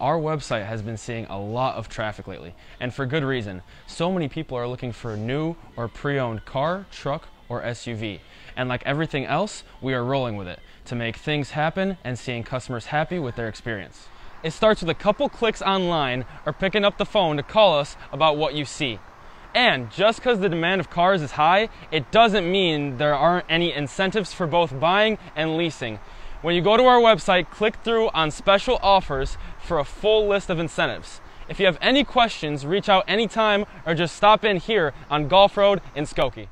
Our website has been seeing a lot of traffic lately, and for good reason. So many people are looking for a new or pre owned car, truck, or SUV. And like everything else, we are rolling with it to make things happen and seeing customers happy with their experience. It starts with a couple clicks online or picking up the phone to call us about what you see. And just because the demand of cars is high, it doesn't mean there aren't any incentives for both buying and leasing. When you go to our website, click through on special offers for a full list of incentives. If you have any questions, reach out anytime or just stop in here on Golf Road in Skokie.